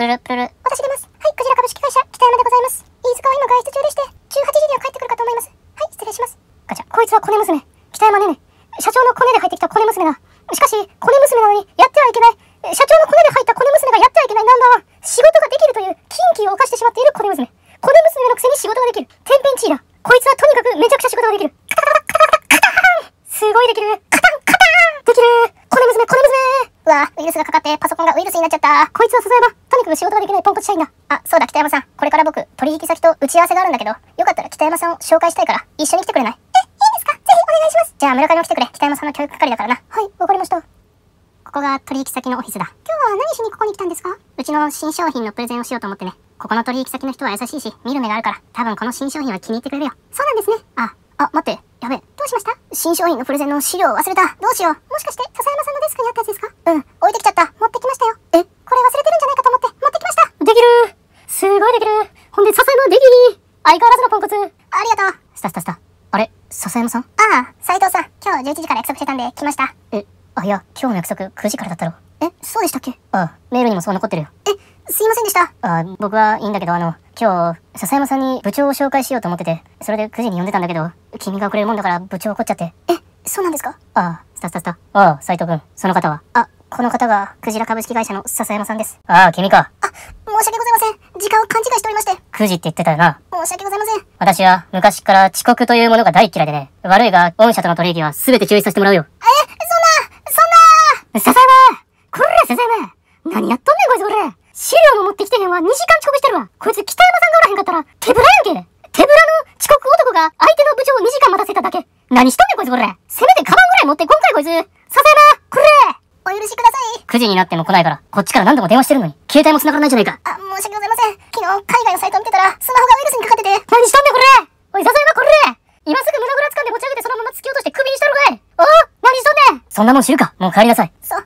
プルプル。私出ます。はい、クジラ株式会社、北山でございます。飯塚は今外出中でして、18時には帰ってくるかと思います。はい、失礼します。ガチャ、こいつはコネ娘。北山ねね。社長のコネで入ってきたコネ娘が、しかし、コネ娘なのに、やってはいけない。社長のコネで入ったコネ娘がやってはいけないナンバーは、仕事ができるという禁忌を犯してしまっているコネ娘。コネ娘のくせに仕事ができる。天変地異だ。こいつはとにかくめちゃくちゃ仕事ができる。すごいできる。カタンカタンできる。コネ娘、コネ娘。うわ、ウイルスがかかってパソコンがウイルスになっちゃった。こいつはさすやば、くく仕事ができないポンコツ社員だ。あ、そうだ、北山さん。これから僕、取引先と打ち合わせがあるんだけど、よかったら北山さんを紹介したいから、一緒に来てくれないえ、いいんですかぜひお願いします。じゃあ、村上も来てくれ。北山さんの教育係だからな。はい、わかりました。ここが取引先のオフィスだ。今日は何しにここに来たんですかうちの新商品のプレゼンをしようと思ってね。ここの取引先の人は優しいし、見る目があるから、多分この新商品は気に入ってくれるよ。そうなんですね。あ、あ、待って。やべえ。どうしました新商品のプレゼンの資料を忘れた。どうしよう。もしかして、笹山さんのデスクにあったやつですかうん。置いてきちゃった。持ってきましたよ。すごいできるほんで、笹山できー相変わらずのポンコツありがとうスタスタスタ。あれ笹山さんああ、斉藤さん。今日11時から約束してたんで来ました。え、あ、いや、今日の約束9時からだったろ。え、そうでしたっけああ、メールにもそう残ってるよ。え、すいませんでした。ああ、僕はいいんだけど、あの、今日、笹山さんに部長を紹介しようと思ってて、それで9時に呼んでたんだけど、君が遅れるもんだから部長怒っちゃって。え、そうなんですかああ、スタスタスタ。ああ、斎藤君、その方は。あ、この方が、クジラ株式会社の笹山さんです。ああ、君か。申し訳ございません。時間を勘違いしておりまして。9時って言ってたよな。申し訳ございません。私は昔から遅刻というものが大嫌いでね。悪いが、御社との取引は全て注意させてもらうよ。え、そんな、そんなさまこさ笹ま何やっとんねんこいつこれ資料も持ってきてへんわ。2時間遅刻してるわ。こいつ北山さんがおらへんかったら、手ぶらやんけ。手ぶらの遅刻男が相手の部長を2時間待たせただけ。何しとんねんこいつこれせめてカバンぐらい持って今回こいこいつ笹まお許しください。9時になっても来ないから、こっちから何度も電話してるのに、携帯も繋がらないじゃないか。あ、申し訳ございません。昨日、海外のサイトを見てたら、スマホがウイルスにかかってて。何したんだこれおい、い山これ今すぐ胸ぐら掴んで持ち上げてそのまま突き落として首にしたのかいおお何したんだよそんなもん知るか。もう帰りなさい。そう、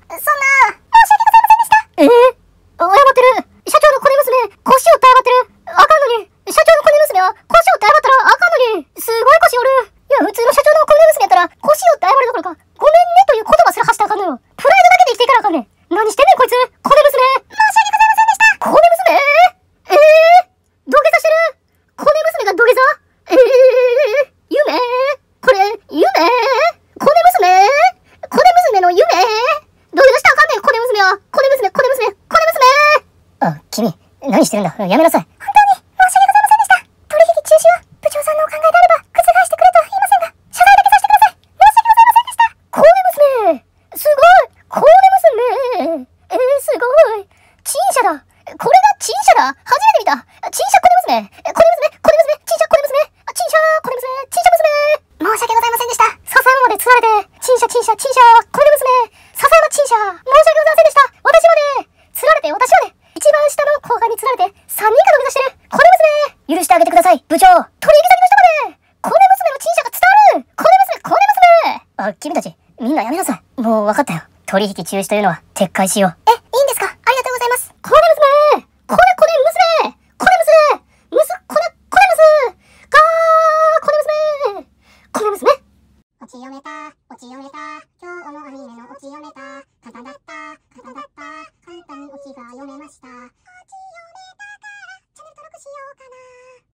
君、何してるんだやめなさい。本当に申し訳ございませんでした。取引中止は部長さんのお考えであれば、覆してくれとは言いませんが、謝罪だけさせてください。申し訳ございませんでした。コーネ娘すごいれますね。えー、すごい陳謝だこれが陳謝だ初めて見た陳謝ますねコますね。ネ娘ますね。陳謝コネ娘陳謝ますね。陳謝娘申し訳ございませんでした。笹山まで釣られて、陳謝陳謝陳謝部長、取引先の人までコネ娘の陳謝が伝わるコネ娘、コネ娘あ、君たち、みんなやめなさい。もう分かったよ。取引中止というのは撤回しよう。